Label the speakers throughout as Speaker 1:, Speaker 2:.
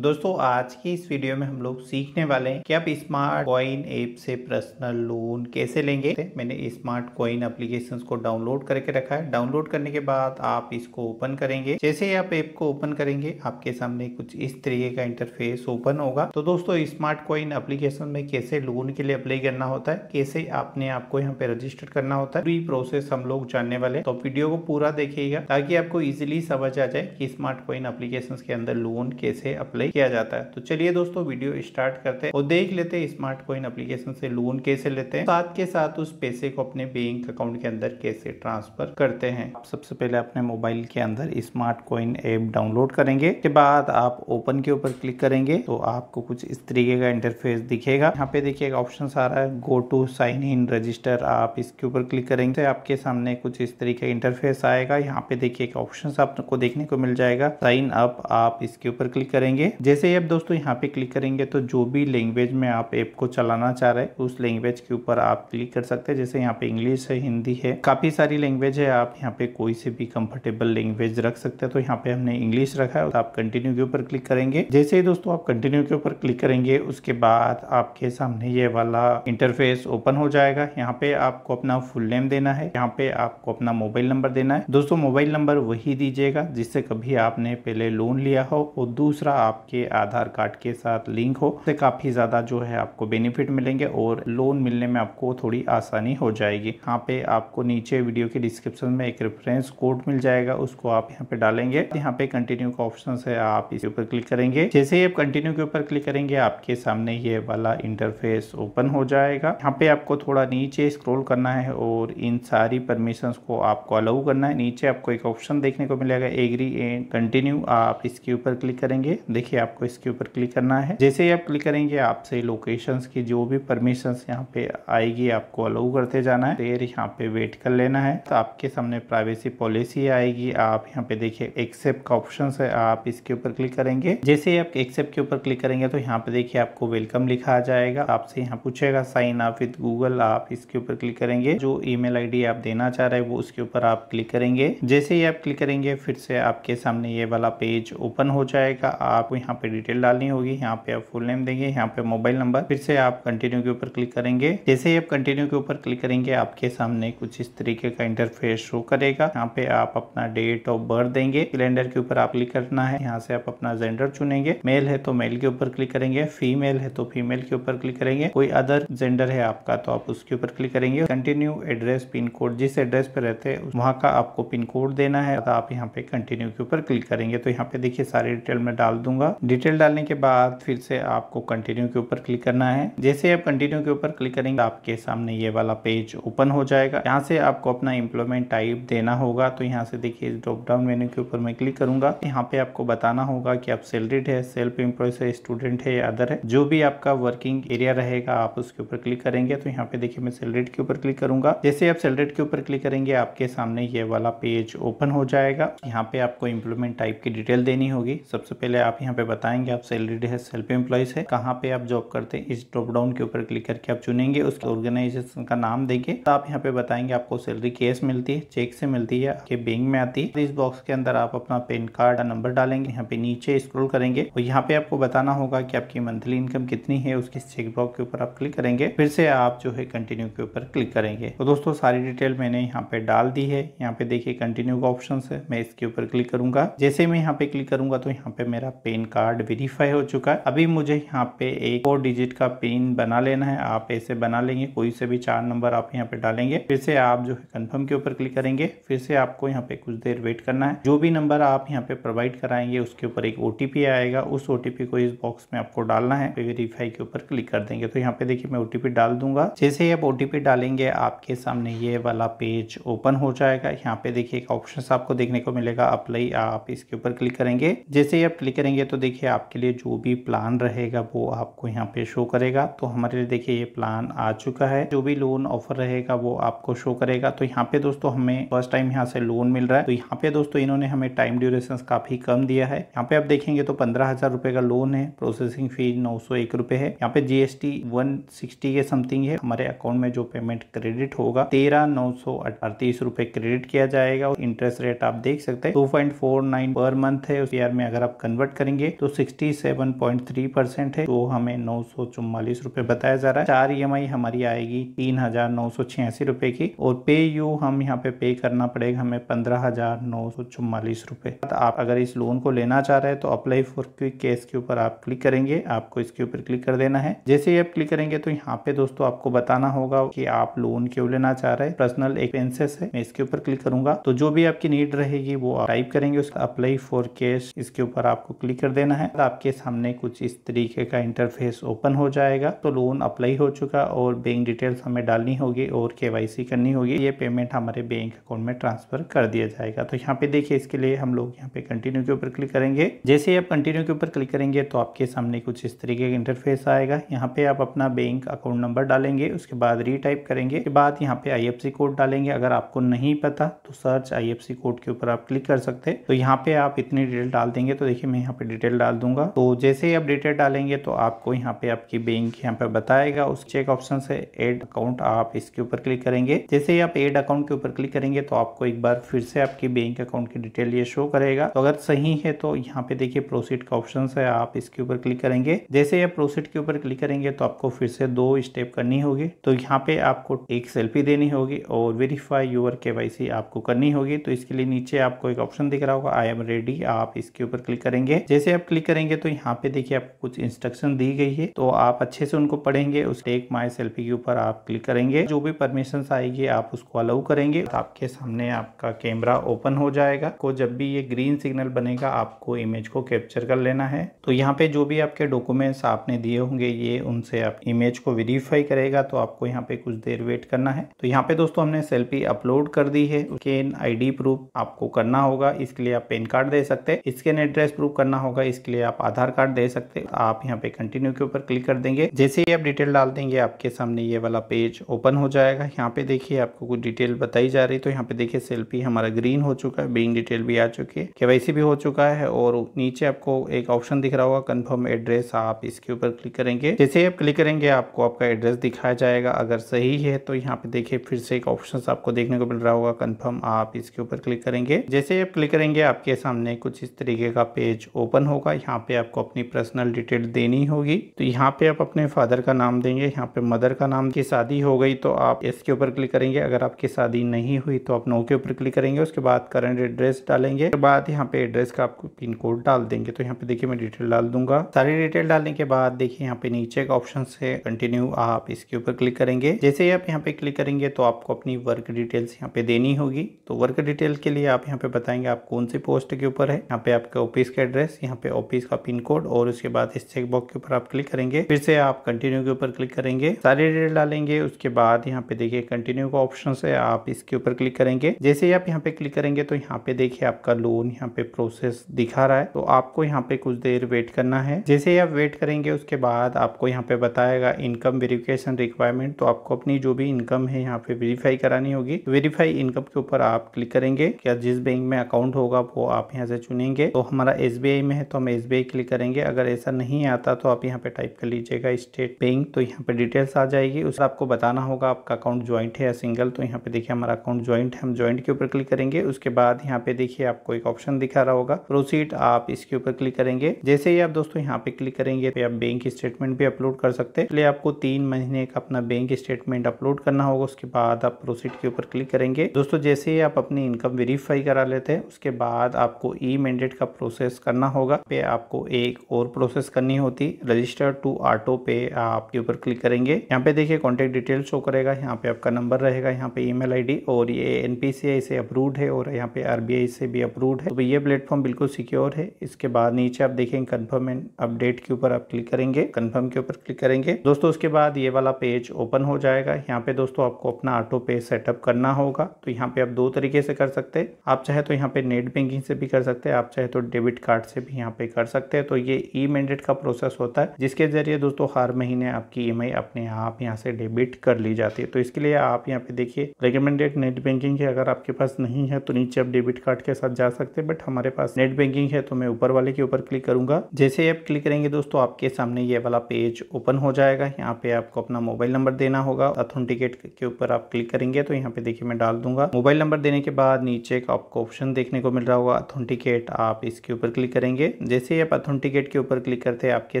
Speaker 1: दोस्तों आज की इस वीडियो में हम लोग सीखने वाले हैं कि आप स्मार्ट कॉइन ऐप से पर्सनल लोन कैसे लेंगे मैंने स्मार्ट कॉइन एप्लीकेशन को डाउनलोड करके रखा है डाउनलोड करने के बाद आप इसको ओपन करेंगे जैसे ही आप ऐप को ओपन करेंगे आपके सामने कुछ इस तरीके का इंटरफेस ओपन होगा तो दोस्तों स्मार्ट कॉइन एप्लीकेशन में कैसे लोन के लिए अप्लाई करना होता है कैसे आपने आपको यहाँ पे रजिस्टर करना होता है पूरी प्रोसेस हम लोग जानने वाले तो वीडियो को पूरा देखिएगा ताकि आपको इजिली समझ आ जाए कि स्मार्ट कॉइन एप्लीकेशन के अंदर लोन कैसे अप्लाई अप्लाई किया जाता है तो चलिए दोस्तों वीडियो स्टार्ट करते हैं और देख लेते हैं स्मार्ट कॉइन अप्लीकेशन से लोन कैसे लेते हैं साथ के साथ उस पैसे को अपने बैंक अकाउंट के अंदर कैसे ट्रांसफर करते हैं आप सबसे पहले अपने मोबाइल के अंदर स्मार्ट कॉइन ऐप डाउनलोड करेंगे के बाद आप ओपन के ऊपर क्लिक करेंगे तो आपको कुछ इस तरीके का इंटरफेस दिखेगा यहाँ पे एक ऑप्शन आ रहा है go to sign in register आप इसके ऊपर क्लिक करेंगे तो आपके सामने कुछ इस तरीके का इंटरफेस आएगा यहाँ पे देखिए एक ऑप्शन आपको देखने को मिल जाएगा साइन अप आप इसके ऊपर क्लिक करेंगे जैसे ही आप दोस्तों यहाँ पे क्लिक करेंगे तो जो भी लैंग्वेज में आप ऐप को चलाना चाह रहे उस लैंग्वेज के ऊपर आप क्लिक कर सकते हैं जैसे यहाँ पे इंग्लिश है हिंदी है काफ़ी सारी लैंग्वेज है आप यहाँ पे कोई से भी कंफर्टेबल लैंग्वेज रख सकते हैं तो यहाँ पे हमने इंग्लिश रखा है तो आप कंटिन्यू के ऊपर क्लिक करेंगे जैसे ही दोस्तों आप कंटिन्यू के ऊपर क्लिक करेंगे उसके बाद आपके सामने ये वाला इंटरफेस ओपन हो जाएगा यहाँ पे आपको अपना फुल नेम देना है यहाँ पे आपको अपना मोबाइल नंबर देना है दोस्तों मोबाइल नंबर वही दीजिएगा जिससे कभी आपने पहले लोन लिया हो और दूसरा आप आपके आधार कार्ड के साथ लिंक हो तो काफ़ी ज़्यादा जो है आपको बेनिफिट मिलेंगे और लोन मिलने में आपको थोड़ी आसानी हो जाएगी यहाँ पे आपको नीचे वीडियो के डिस्क्रिप्शन में एक रेफरेंस कोड मिल जाएगा उसको आप यहाँ पे डालेंगे यहाँ पे कंटिन्यू का ऑप्शन है आप इसके ऊपर क्लिक करेंगे जैसे ही आप कंटिन्यू के ऊपर क्लिक करेंगे आपके सामने ये वाला इंटरफेस ओपन हो जाएगा यहाँ पे आपको थोड़ा नीचे स्क्रोल करना है और इन सारी परमिशन को आपको अलाउ करना है नीचे आपको एक ऑप्शन देखने को मिलेगा एग्री एंड कंटिन्यू आप इसके ऊपर क्लिक करेंगे देखिए देखिए आपको इसके ऊपर क्लिक करना है जैसे ही आप क्लिक करेंगे आपसे लोकेशंस की जो भी परमिशंस यहाँ पे आएगी आपको अलाउ करते जाना है देर यहाँ पे वेट कर लेना है तो आपके सामने प्राइवेसी पॉलिसी आएगी आप यहाँ पे देखिए एक्सेप्ट का ऑप्शन है आप इसके ऊपर क्लिक करेंगे जैसे ही आप एक्सेप्ट के ऊपर क्लिक करेंगे तो यहाँ पे देखिए आपको वेलकम लिखा आ जाएगा आपसे यहाँ पूछेगा साइन अप विद गूगल आप इसके ऊपर क्लिक करेंगे जो ईमेल मेल आप देना चाह रहे हैं वो उसके ऊपर आप क्लिक करेंगे जैसे ही आप क्लिक करेंगे फिर से आपके सामने ये वाला पेज ओपन हो जाएगा आप यहाँ पे डिटेल डालनी होगी यहाँ पे आप फुल नेम देंगे यहाँ पे मोबाइल नंबर फिर से आप कंटिन्यू के ऊपर क्लिक करेंगे जैसे ही आप कंटिन्यू के ऊपर क्लिक करेंगे आपके सामने कुछ इस तरीके का इंटरफेस शो करेगा यहाँ पे आप अपना डेट ऑफ बर्थ देंगे सिलेंडर के ऊपर आप क्लिक करना है यहाँ से आप अपना जेंडर चुनेंगे मेल है तो मेल के ऊपर क्लिक करेंगे फीमेल है तो फीमेल के ऊपर क्लिक करेंगे कोई अदर जेंडर है आपका तो आप उसके ऊपर क्लिक करेंगे कंटिन्यू एड्रेस पिन कोड जिस एड्रेस पे रहते हैं वहाँ का आपको पिन कोड देना है तो आप यहाँ पे कंटिन्यू के ऊपर क्लिक करेंगे तो यहाँ पे देखिए सारी डिटेल में डाल दूंगा डिटेल डालने के बाद फिर से आपको कंटिन्यू के ऊपर क्लिक करना है जैसे आप कंटिन्यू के ऊपर क्लिक करेंगे आपके सामने ये वाला पेज ओपन हो जाएगा यहाँ से आपको अपना इम्प्लॉयमेंट टाइप देना होगा तो यहाँ से देखिए ड्रॉप डाउन मेन्यू के ऊपर मैं क्लिक करूंगा यहाँ पे आपको बताना होगा की आप सैलरीड है सेल्फ एम्प्लॉय से स्टूडेंट है या अदर है जो भी आपका वर्किंग एरिया रहेगा आप उसके ऊपर क्लिक करेंगे तो यहाँ पे देखिए मैं सैलरीड के ऊपर क्लिक करूंगा जैसे आप सैलरीड के ऊपर क्लिक करेंगे आपके सामने ये वाला पेज ओपन हो जाएगा यहाँ पे आपको इम्प्लॉयमेंट टाइप की डिटेल देनी होगी सबसे पहले आप यहाँ पे पे बताएंगे आप सैलरीड है सेल्फ एम्प्लॉयज है कहाँ पे आप जॉब करते हैं इस ड्रॉप डाउन के ऊपर क्लिक करके आप चुनेंगे उसके ऑर्गेनाइजेशन का नाम देंगे तो आप यहाँ पे बताएंगे आपको सैलरी कैश मिलती है चेक से मिलती है आपके बैंक में आती है तो इस बॉक्स के अंदर आप अपना पेन कार्ड का नंबर डालेंगे यहाँ पे नीचे स्क्रोल करेंगे और यहाँ पे आपको बताना होगा की आपकी मंथली इनकम कितनी है उसके चेक बॉक्स के ऊपर आप क्लिक करेंगे फिर से आप जो है कंटिन्यू के ऊपर क्लिक करेंगे तो दोस्तों सारी डिटेल मैंने यहाँ पे डाल दी है यहाँ पे देखिए कंटिन्यू का ऑप्शन है मैं इसके ऊपर क्लिक करूंगा जैसे मैं यहाँ पे क्लिक करूंगा तो यहाँ पे मेरा पेन कार्ड वेरीफाई हो चुका है अभी मुझे यहाँ पे एक फोर डिजिट का पिन बना लेना है आप ऐसे बना लेंगे कोई से भी चार नंबर आप यहाँ पे डालेंगे फिर से आप जो है कन्फर्म के ऊपर क्लिक करेंगे फिर से आपको यहाँ पे कुछ देर वेट करना है जो भी नंबर आप यहाँ पे प्रोवाइड कराएंगे उसके ऊपर एक ओटीपी आएगा उस ओटीपी को इस बॉक्स में आपको डालना है वेरीफाई के ऊपर क्लिक कर देंगे तो यहाँ पे देखिए मैं ओटीपी डाल दूंगा जैसे ही आप ओटीपी डालेंगे आपके सामने ये वाला पेज ओपन हो जाएगा यहाँ पे देखिए एक ऑप्शन आपको देखने को मिलेगा अप्लाई आप इसके ऊपर क्लिक करेंगे जैसे ही आप क्लिक करेंगे तो देखिए आपके लिए जो भी प्लान रहेगा वो आपको यहाँ पे शो करेगा तो हमारे लिए देखिए ये प्लान आ चुका है जो भी लोन ऑफर रहेगा वो आपको शो करेगा तो यहाँ पे दोस्तों हमें फर्स्ट टाइम यहाँ से लोन मिल रहा है तो यहाँ पे दोस्तों इन्होंने हमें टाइम ड्यूरेशन काफी कम दिया है यहाँ पे आप देखेंगे तो पंद्रह हजार का लोन है प्रोसेसिंग फी नौ सौ एक है यहाँ पे जीएसटी वन सिक्सटी के समथिंग है हमारे अकाउंट में जो पेमेंट क्रेडिट होगा तेरह नौ सौ क्रेडिट किया जाएगा और इंटरेस्ट रेट आप देख सकते हैं two point four nine per month है उस ईयर में अगर आप कन्वर्ट करेंगे तो 67.3 परसेंट है तो हमें नौ सौ रुपए बताया जा रहा है चार ई e हमारी आएगी तीन हजार नौ सौ छियासी रुपए की और पे यू हम यहाँ पे पे करना पड़ेगा हमें पंद्रह हजार नौ सौ चुम्बालीस रुपए तो आप अगर इस लोन को लेना चाह रहे हैं तो अप्लाई फॉर क्विक केस के ऊपर आप क्लिक करेंगे आपको इसके ऊपर क्लिक कर देना है जैसे ही आप क्लिक करेंगे तो यहाँ पे दोस्तों आपको बताना होगा की आप लोन क्यों लेना चाह रहे हैं पर्सनल एक्सपेंसेस है मैं इसके ऊपर क्लिक करूंगा तो जो भी आपकी नीड रहेगी वो आप टाइप करेंगे उसका अप्लाई फॉर कैश इसके ऊपर आपको क्लिक कर देना है आपके सामने कुछ इस तरीके का इंटरफेस ओपन हो जाएगा तो लोन अप्लाई हो चुका और बैंक डिटेल्स हमें डालनी होगी और के करनी होगी ये पेमेंट हमारे बैंक अकाउंट में ट्रांसफर कर दिया जाएगा तो यहाँ पे देखिए इसके लिए हम लोग यहाँ पे कंटिन्यू के ऊपर क्लिक करेंगे जैसे आप कंटिन्यू के ऊपर क्लिक करेंगे तो आपके सामने कुछ इस तरीके का इंटरफेस आएगा यहाँ पे आप अपना बैंक अकाउंट नंबर डालेंगे उसके बाद रीटाइप करेंगे उसके बाद यहाँ पे आई कोड डालेंगे अगर आपको नहीं पता तो सर्च आई कोड के ऊपर आप क्लिक कर सकते हैं तो यहाँ पे आप इतनी डिटेल डाल देंगे तो देखिए मैं यहाँ पे डिटेल डाल दूंगा तो जैसे ही आप डिटेल डालेंगे तो आपको यहाँ पे आपकी बैंक यहाँ पे बताएगा उस चेक ऑप्शन से एड अकाउंट आप इसके ऊपर क्लिक करेंगे जैसे ही आप एड अकाउंट के ऊपर क्लिक करेंगे तो आपको एक बार फिर से आपकी बैंक अकाउंट की डिटेल ये शो करेगा तो अगर सही है तो यहाँ पे देखिए प्रोसीड का ऑप्शन है आप इसके ऊपर क्लिक करेंगे जैसे ही आप प्रोसीड के ऊपर क्लिक करेंगे तो आपको फिर से दो स्टेप करनी होगी तो यहाँ पे आपको एक सेल्फी देनी होगी और वेरीफाई यूर के आपको करनी होगी तो इसके लिए नीचे आपको एक ऑप्शन दिख रहा होगा आई एम रेडी आप इसके ऊपर क्लिक करेंगे जैसे आप क्लिक करेंगे तो यहाँ पे देखिए आपको कुछ इंस्ट्रक्शन दी गई है तो आप अच्छे से उनको पढ़ेंगे उस टेक माय सेल्फी के ऊपर आप क्लिक करेंगे जो भी परमिशन आएगी आप उसको अलाउ करेंगे तो आपके सामने आपका कैमरा ओपन हो जाएगा को जब भी ये ग्रीन सिग्नल बनेगा आपको इमेज को कैप्चर कर लेना है तो यहाँ पे जो भी आपके डॉक्यूमेंट्स आपने दिए होंगे ये उनसे आप इमेज को वेरीफाई करेगा तो आपको यहाँ पे कुछ देर वेट करना है तो यहाँ पे दोस्तों हमने सेल्फी अपलोड कर दी है स्कैन आई प्रूफ आपको करना होगा इसके लिए आप पेन कार्ड दे सकते हैं स्कैन एड्रेस प्रूफ करना होगा होगा इसके लिए आप आधार कार्ड दे सकते हैं आप यहाँ पे कंटिन्यू के ऊपर क्लिक कर देंगे जैसे ही आप डिटेल डाल देंगे आपके सामने ये वाला पेज ओपन हो जाएगा यहाँ पे देखिए आपको कुछ डिटेल बताई जा रही तो यहाँ पे देखिए सेल्फी हमारा ग्रीन हो चुका है बिंग डिटेल भी आ चुकी है के भी हो चुका है और नीचे आपको एक ऑप्शन दिख रहा होगा कन्फर्म एड्रेस आप इसके ऊपर क्लिक करेंगे जैसे ही आप क्लिक करेंगे आपको आपका एड्रेस दिखाया जाएगा अगर सही है तो यहाँ पे देखिए फिर से एक ऑप्शन आपको देखने को मिल रहा होगा कन्फर्म आप इसके ऊपर क्लिक करेंगे जैसे ही आप क्लिक करेंगे आपके सामने कुछ इस तरीके का पेज ओपन होगा यहाँ पे आपको अपनी पर्सनल डिटेल देनी होगी तो यहाँ पे आप अपने फादर का नाम देंगे यहाँ पे मदर का नाम की शादी हो गई तो आप इसके ऊपर क्लिक करेंगे अगर आपकी शादी नहीं हुई तो आप नो के ऊपर क्लिक करेंगे उसके बाद करंट एड्रेस डालेंगे उसके बाद यहाँ पे एड्रेस का आपको पिन कोड डाल देंगे तो यहाँ पे देखिए मैं डिटेल डाल दूंगा सारी डिटेल डालने के बाद देखिए यहाँ पे नीचे का ऑप्शन है कंटिन्यू आप इसके ऊपर क्लिक करेंगे जैसे ही आप यहाँ पे क्लिक करेंगे तो आपको अपनी वर्क डिटेल्स यहाँ पे देनी होगी तो वर्क डिटेल के लिए आप यहाँ पे बताएंगे आप कौन सी पोस्ट के ऊपर है यहाँ पे आपका ऑफिस का एड्रेस यहाँ पे ऑफिस का पिन कोड और उसके बाद इस चेक बॉक्स के ऊपर आप क्लिक करेंगे फिर से आप कंटिन्यू के ऊपर क्लिक करेंगे सारी डिटेल डालेंगे उसके बाद यहाँ पे देखिए कंटिन्यू का ऑप्शन है आप इसके ऊपर क्लिक करेंगे जैसे ही आप यहाँ पे क्लिक करेंगे तो यहाँ पे देखिए आपका लोन यहाँ पे प्रोसेस दिखा रहा है तो आपको यहाँ पे कुछ देर वेट करना है जैसे ही आप वेट करेंगे उसके बाद आपको यहाँ पे बताएगा इनकम वेरिफिकेशन रिक्वायरमेंट तो आपको अपनी जो भी इनकम है यहाँ पे वेरीफाई करानी होगी वेरीफाई इनकम के ऊपर आप क्लिक करेंगे क्या जिस बैंक में अकाउंट होगा वो आप यहाँ से चुनेंगे तो हमारा एस में है तो हम एस क्लिक करेंगे अगर ऐसा नहीं आता तो आप यहाँ पे टाइप कर लीजिएगा स्टेट बैंक तो यहाँ पे डिटेल्स आ जाएगी उस आपको बताना होगा आपका अकाउंट ज्वाइंट है या सिंगल तो यहाँ पे देखिए हमारा अकाउंट ज्वाइंट है हम ज्वाइंट के ऊपर क्लिक करेंगे उसके बाद यहाँ पे देखिए आपको एक ऑप्शन दिखा रहा होगा प्रोसीड आप इसके ऊपर क्लिक करेंगे जैसे ही आप दोस्तों यहाँ पे क्लिक करेंगे तो आप बैंक स्टेटमेंट भी अपलोड कर सकते हैं आपको तीन महीने का अपना बैंक स्टेटमेंट अपलोड करना होगा उसके बाद आप प्रोसीड के ऊपर क्लिक करेंगे दोस्तों जैसे ही आप अपनी इनकम वेरीफाई करा लेते हैं उसके बाद आपको ई मैंडेट का प्रोसेस करना होगा पे आपको एक और प्रोसेस करनी होती रजिस्टर टू ऑटो पे आपके ऊपर क्लिक करेंगे यहाँ पे देखिए कॉन्टेक्ट डिटेल शो करेगा यहाँ पे आपका नंबर रहेगा यहाँ पे ईमेल आईडी और ये एनपीसीआई से अप्रूव्ड है और यहाँ पे आरबीआई से भी अप्रूव्ड है तो ये प्लेटफॉर्म बिल्कुल सिक्योर है इसके बाद नीचे आप देखेंगे कन्फर्म एंड अपडेट के ऊपर आप क्लिक करेंगे कन्फर्म के ऊपर क्लिक करेंगे दोस्तों उसके बाद ये वाला पेज ओपन हो जाएगा यहाँ पे दोस्तों आपको अपना ऑटो पे सेटअप करना होगा तो यहाँ पे आप दो तरीके से कर सकते हैं आप चाहे तो यहाँ पे नेट बैंकिंग से भी कर सकते हैं आप चाहे तो डेबिट कार्ड से भी यहाँ पे कर सकते हैं तो ये ई मैंडेट का प्रोसेस होता है जिसके जरिए दोस्तों हर महीने आपकी ई e अपने आप यहाँ से डेबिट कर ली जाती है तो इसके लिए आप यहाँ पे देखिए रिकमेंडेड नेट बैंकिंग है अगर आपके पास नहीं है तो नीचे आप डेबिट कार्ड के साथ जा सकते हैं बट हमारे पास नेट बैंकिंग है तो मैं ऊपर वाले के ऊपर क्लिक करूंगा जैसे ही आप क्लिक करेंगे दोस्तों आपके सामने ये वाला पेज ओपन हो जाएगा यहाँ पे आपको अपना मोबाइल नंबर देना होगा ऑथेंटिकेट के ऊपर आप क्लिक करेंगे तो यहाँ पे देखिए मैं डाल दूंगा मोबाइल नंबर देने के बाद नीचे का आपको ऑप्शन देखने को मिल रहा होगा ऑथेंटिकेट आप इसके ऊपर क्लिक करेंगे जैसे ही आप अथेंटिकेट के ऊपर क्लिक करते हैं आपके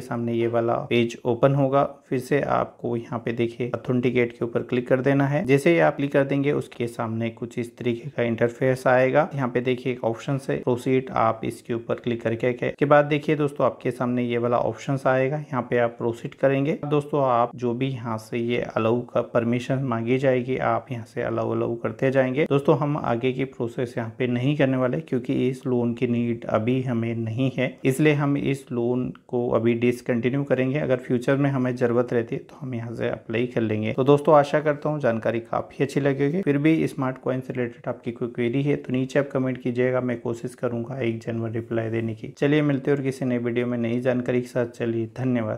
Speaker 1: सामने ये वाला पेज ओपन होगा फिर से आपको यहाँ पे देखिए अथेंटिकेट के ऊपर क्लिक कर देना है जैसे ही आप क्लिक कर देंगे उसके सामने कुछ इस तरीके का इंटरफेस आएगा यहाँ पे देखिए एक ऑप्शन है प्रोसीड आप इसके ऊपर क्लिक करके के बाद देखिए दोस्तों आपके सामने ये वाला ऑप्शन आएगा यहाँ पे आप प्रोसीड करेंगे दोस्तों आप जो भी यहाँ से ये अलाउ का परमिशन मांगी जाएगी आप यहाँ से अलाउ अलाउ करते जाएंगे दोस्तों हम आगे की प्रोसेस यहाँ पे नहीं करने वाले क्योंकि इस लोन की नीड अभी हमें नहीं है है इसलिए हम इस लोन को अभी डिसकंटिन्यू करेंगे अगर फ्यूचर में हमें ज़रूरत रहती है तो हम यहाँ से अप्लाई कर लेंगे तो दोस्तों आशा करता हूँ जानकारी काफ़ी अच्छी लगेगी फिर भी स्मार्ट कॉइन से रिलेटेड आपकी कोई क्वेरी है तो नीचे आप कमेंट कीजिएगा मैं कोशिश करूंगा एक जनवरी रिप्लाई देने की चलिए मिलते और किसी नई वीडियो में नई जानकारी के साथ चलिए धन्यवाद